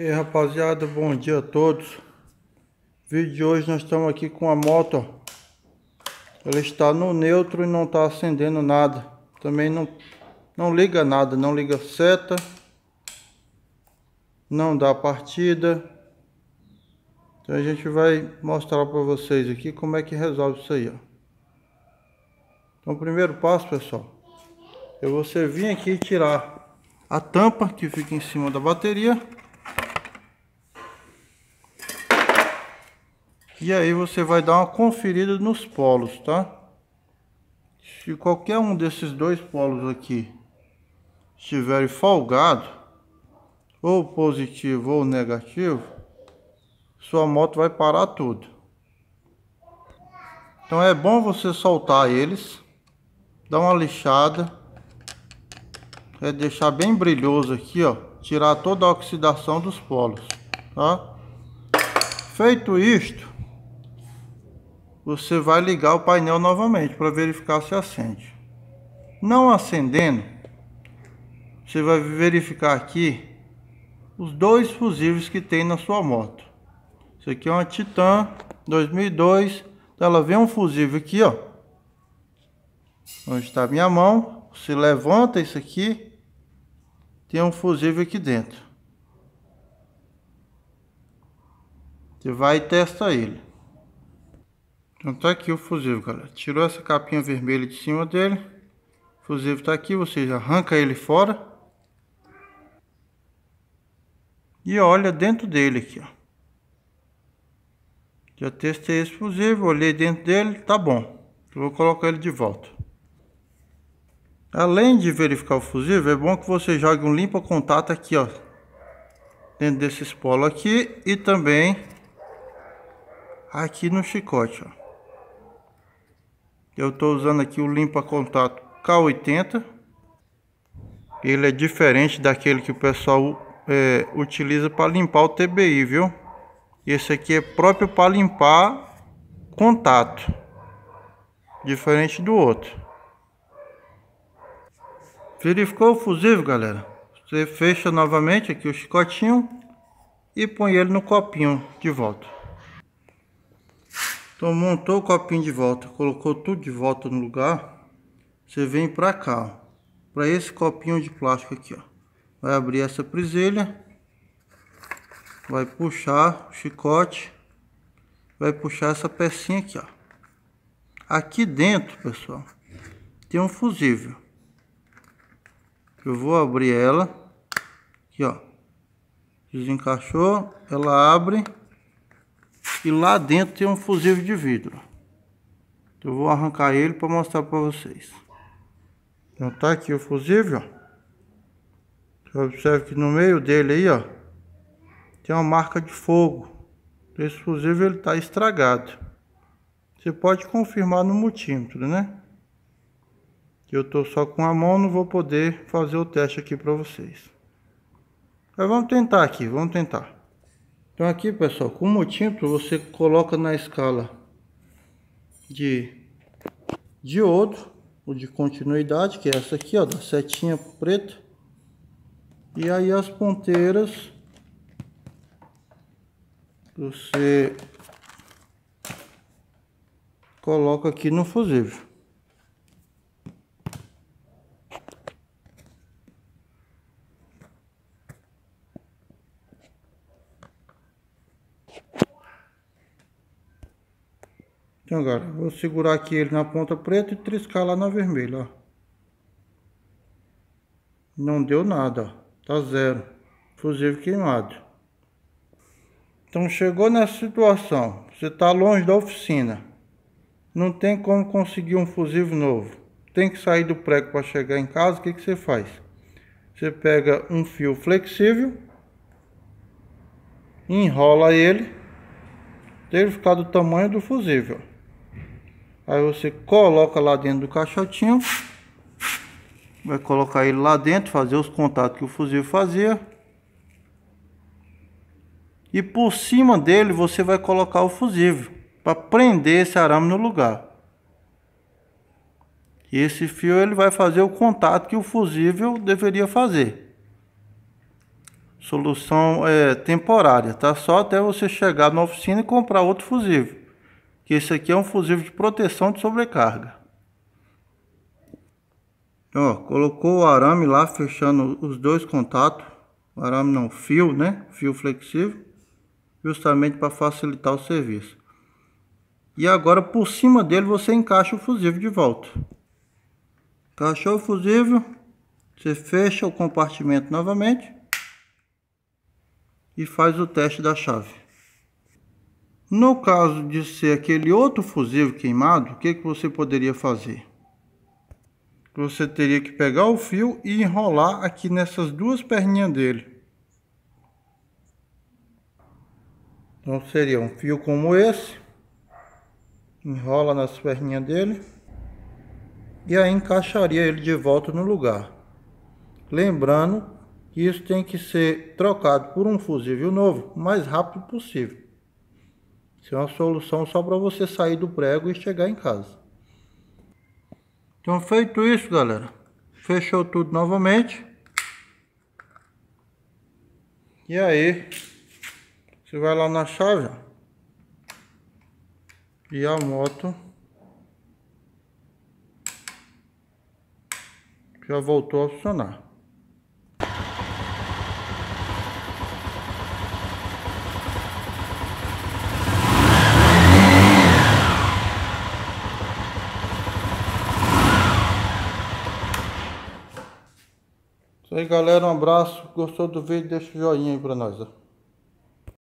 E aí, rapaziada, bom dia a todos. Vídeo de hoje nós estamos aqui com a moto. Ela está no neutro e não está acendendo nada. Também não não liga nada, não liga seta. Não dá partida. Então a gente vai mostrar para vocês aqui como é que resolve isso aí, ó. Então o primeiro passo, pessoal, é você vir aqui e tirar a tampa que fica em cima da bateria E aí você vai dar uma conferida nos polos, tá? Se qualquer um desses dois polos aqui estiver folgado, ou positivo ou negativo, sua moto vai parar tudo. Então é bom você soltar eles, dar uma lixada, é deixar bem brilhoso aqui, ó, tirar toda a oxidação dos polos, tá? Feito isto, você vai ligar o painel novamente para verificar se acende. Não acendendo, você vai verificar aqui os dois fusíveis que tem na sua moto. Isso aqui é uma Titan 2002. Então ela vem um fusível aqui, ó. Onde está a minha mão. Se levanta isso aqui. Tem um fusível aqui dentro. Você vai e testa ele. Então tá aqui o fusível, galera. Tirou essa capinha vermelha de cima dele. O fusível tá aqui, vocês arranca ele fora. E olha dentro dele aqui, ó. Já testei esse fusível, olhei dentro dele, tá bom. Eu vou colocar ele de volta. Além de verificar o fusível, é bom que você jogue um limpa contato aqui, ó. Dentro desse espolo aqui e também aqui no chicote, ó. Eu estou usando aqui o limpa contato K80. Ele é diferente daquele que o pessoal é, utiliza para limpar o TBI, viu? Esse aqui é próprio para limpar contato. Diferente do outro. Verificou o fusível, galera? Você fecha novamente aqui o chicotinho e põe ele no copinho de volta. Então montou o copinho de volta, colocou tudo de volta no lugar. Você vem pra cá, para esse copinho de plástico aqui, ó. Vai abrir essa presilha. Vai puxar o chicote. Vai puxar essa pecinha aqui, ó. Aqui dentro, pessoal, tem um fusível. Eu vou abrir ela. Aqui, ó. Desencaixou, ela abre e lá dentro tem um fusível de vidro. Eu vou arrancar ele para mostrar para vocês. Então tá aqui o fusível. Você observa que no meio dele aí, ó, tem uma marca de fogo. Esse fusível ele tá estragado. Você pode confirmar no multímetro, né? Que eu tô só com a mão, não vou poder fazer o teste aqui para vocês. Mas vamos tentar aqui, vamos tentar. Então aqui pessoal, com o tinto você coloca na escala de diodo, ou de continuidade, que é essa aqui ó, da setinha preta. E aí as ponteiras você coloca aqui no fusível. Então, agora, vou segurar aqui ele na ponta preta e triscar lá na vermelha, ó. Não deu nada, ó. Tá zero. Fusível queimado. Então, chegou nessa situação. Você tá longe da oficina. Não tem como conseguir um fusível novo. Tem que sair do prego para chegar em casa. O que, que você faz? Você pega um fio flexível. Enrola ele. Deve ficar do tamanho do fusível. Aí você coloca lá dentro do caixotinho. Vai colocar ele lá dentro, fazer os contatos que o fuzil fazia. E por cima dele você vai colocar o fusível para prender esse arame no lugar. E esse fio ele vai fazer o contato que o fusível deveria fazer. Solução é, temporária, tá? Só até você chegar na oficina e comprar outro fusível que esse aqui é um fusível de proteção de sobrecarga. Ó, colocou o arame lá, fechando os dois contatos. O arame não, fio, né? Fio flexível, justamente para facilitar o serviço. E agora por cima dele você encaixa o fusível de volta. Encaixou o fusível, você fecha o compartimento novamente e faz o teste da chave. No caso de ser aquele outro fusível queimado, o que, que você poderia fazer? Você teria que pegar o fio e enrolar aqui nessas duas perninhas dele. Então seria um fio como esse, enrola nas perninhas dele e aí encaixaria ele de volta no lugar. Lembrando que isso tem que ser trocado por um fusível novo o mais rápido possível. Isso é uma solução só para você sair do prego e chegar em casa. Então, feito isso, galera, fechou tudo novamente. E aí, você vai lá na chave e a moto já voltou a funcionar. aí galera, um abraço. Gostou do vídeo? Deixa o joinha aí pra nós. Ó.